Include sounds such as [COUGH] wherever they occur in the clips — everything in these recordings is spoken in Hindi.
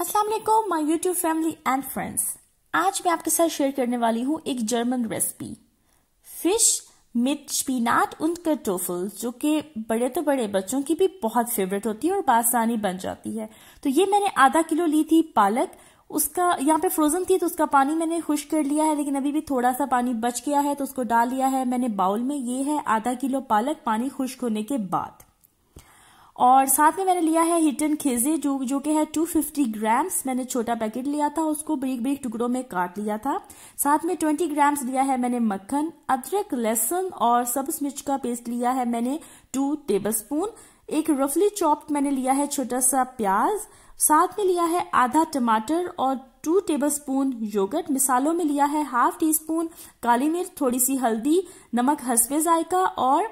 Aslam my YouTube family and friends आज मैं आपके साथ शेयर करने वाली हूँ एक जर्मन रेसिपी फिश मिट स्पीनाट उन्द करटोफल जो कि बड़े तो बड़े बच्चों की भी बहुत फेवरेट होती है और बासानी बन जाती है तो ये मैंने आधा किलो ली थी पालक उसका यहाँ पे फ्रोजन थी तो उसका पानी मैंने खुश कर लिया है लेकिन अभी भी थोड़ा सा पानी बच गया है तो उसको डाल लिया है मैंने बाउल में ये है आधा किलो पालक पानी खुश्क होने के बाद और साथ में मैंने लिया है हिटन खेजे जो जो कि है 250 ग्राम्स मैंने छोटा पैकेट लिया था उसको बरीक बरीक टुकड़ों में काट लिया था साथ में 20 ग्राम्स लिया है मैंने मक्खन अदरक लहसुन और सब्ज मिर्च का पेस्ट लिया है मैंने टू टेबलस्पून एक रफली चॉप्ड मैंने लिया है छोटा सा प्याज साथ में लिया है आधा टमाटर और टू स्पून योगट मिसालों में लिया है हाफ टी स्पून काली मिर्च थोड़ी सी हल्दी नमक हंसपे जायका और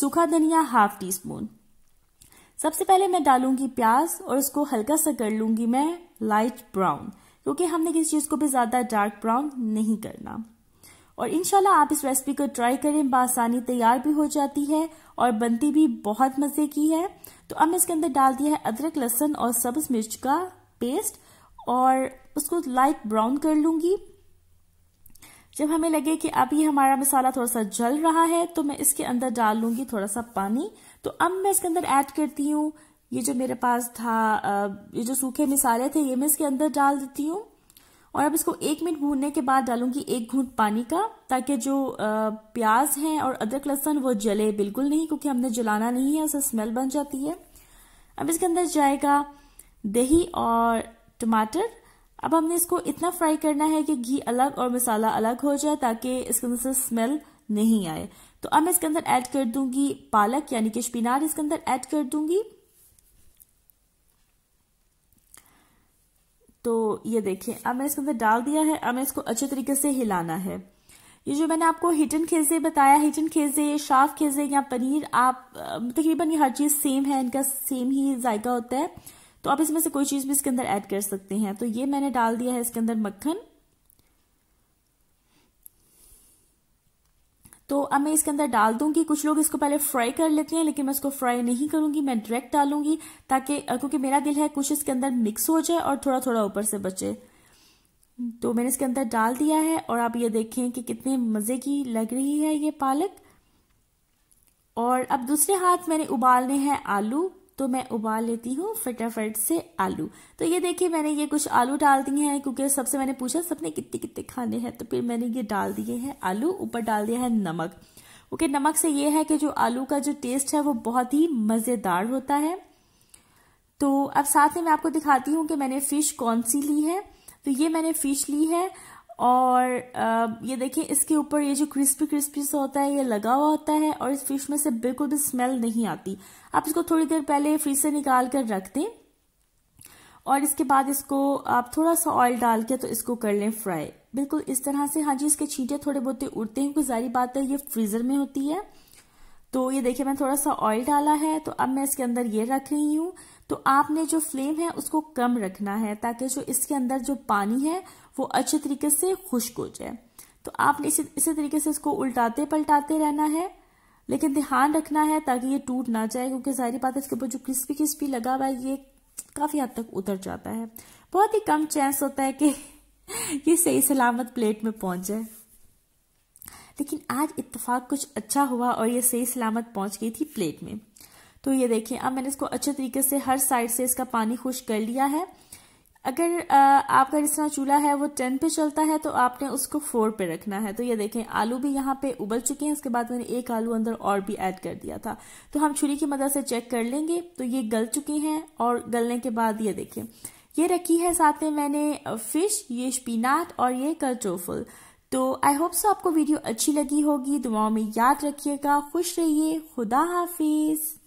सूखा धनिया हाफ टी स्पून सबसे पहले मैं डालूंगी प्याज और उसको हल्का सा कर लूंगी मैं लाइट ब्राउन क्योंकि हमने किसी चीज़ को भी ज़्यादा डार्क ब्राउन नहीं करना और इनशाला आप इस रेसिपी को ट्राई करें बासानी तैयार भी हो जाती है और बनती भी बहुत मज़े की है तो अब इसके अंदर डाल दिया है अदरक लहसन और सब्ज मिर्च का पेस्ट और उसको लाइट ब्राउन कर लूंगी जब हमें लगे कि अभी हमारा मसाला थोड़ा सा जल रहा है तो मैं इसके अंदर डाल लूंगी थोड़ा सा पानी तो अब मैं इसके अंदर ऐड करती हूँ ये जो मेरे पास था ये जो सूखे मिसाले थे ये मैं इसके अंदर डाल देती हूँ और अब इसको एक मिनट भूनने के बाद डालूंगी एक घूंट पानी का ताकि जो प्याज है और अदरक लहसन वो जले बिल्कुल नहीं क्योंकि हमने जलाना नहीं है उससे स्मेल बन जाती है अब इसके अंदर जाएगा दही और टमाटर अब हमने इसको इतना फ्राई करना है कि घी अलग और मसाला अलग हो जाए ताकि इसके अंदर से स्मेल नहीं आए तो अब मैं इसके अंदर ऐड कर दूंगी पालक यानी कि शपिनार इसके अंदर ऐड कर दूंगी तो ये देखें अब मैं इसके अंदर डाल दिया है अब मैं इसको अच्छे तरीके से हिलाना है ये जो मैंने आपको हिटन खेजे बताया हिटन खेजे शाफ खेजे या पनीर आप तकरीबन ये हर चीज़ सेम है इनका सेम ही जायका होता है तो आप इसमें से कोई चीज़ भी इसके अंदर ऐड कर सकते हैं तो ये मैंने डाल दिया है इसके अंदर मक्खन तो अब मैं इसके अंदर डाल दूंगी कुछ लोग इसको पहले फ्राई कर लेते हैं लेकिन मैं इसको फ्राई नहीं करूंगी मैं डायरेक्ट डालूंगी ताकि क्योंकि मेरा दिल है कुछ इसके अंदर मिक्स हो जाए और थोड़ा थोड़ा ऊपर से बचे तो मैंने इसके अंदर डाल दिया है और आप ये देखें कि कितने मज़े की लग रही है ये पालक और अब दूसरे हाथ मैंने उबालने हैं आलू तो मैं उबाल लेती हूँ फटाफट से आलू तो ये देखिए मैंने ये कुछ आलू डाल दिए हैं क्योंकि सबसे मैंने पूछा सबने कितने कितने खाने हैं तो फिर मैंने ये डाल दिए हैं आलू ऊपर डाल दिया है नमक ओके नमक से ये है कि जो आलू का जो टेस्ट है वो बहुत ही मज़ेदार होता है तो अब साथ में मैं आपको दिखाती हूँ कि मैंने फ़िश कौन सी ली है तो ये मैंने फ़िश ली है और ये देखिए इसके ऊपर ये जो क्रिस्पी क्रिस्पी सा होता है ये लगा हुआ होता है और इस फिश में से बिल्कुल भी स्मेल नहीं आती आप इसको थोड़ी देर पहले फ्रिज से निकाल कर रख दें और इसके बाद इसको आप थोड़ा सा ऑयल डाल के तो इसको कर लें फ्राई बिल्कुल इस तरह से हाँ जी इसके छींटे थोड़े बहुत उड़ते हैं क्योंकि सारी बात है ये फ्रीज़र में होती है तो ये देखिए मैंने थोड़ा सा ऑयल डाला है तो अब मैं इसके अंदर ये रख रही हूँ तो आपने जो फ्लेम है उसको कम रखना है ताकि जो इसके अंदर जो पानी है वो अच्छे तरीके से खुश्क हो जाए तो आपने इसी इसी तरीके से इसको उल्टाते पलटाते रहना है लेकिन ध्यान रखना है ताकि ये टूट ना जाए क्योंकि जाहिर बात है इसके ऊपर जो क्रिस्पी क्रिस्पी लगा हुआ है ये काफ़ी हद तक उतर जाता है बहुत ही कम चांस होता है कि [LAUGHS] ये सही सलामत प्लेट में पहुंच जाए लेकिन आज इत्तेफाक कुछ अच्छा हुआ और ये सही सलामत पहुंच गई थी प्लेट में तो ये देखिए अब मैंने इसको अच्छे तरीके से हर साइड से इसका पानी खुश कर लिया है अगर आपका जिस चूल्हा है वो टेन पे चलता है तो आपने उसको फोर पे रखना है तो ये देखें आलू भी यहाँ पे उबल चुके हैं उसके बाद मैंने एक आलू अंदर और भी ऐड कर दिया था तो हम छुरी की मदद से चेक कर लेंगे तो ये गल चुके हैं और गलने के बाद ये देखें ये रखी है साथ में मैंने फिश ये स्पीनाट और ये कर्चोफुल तो आई होप सो आपको वीडियो अच्छी लगी होगी दुआओं में याद रखिएगा खुश रहिए खुदा हाफिज़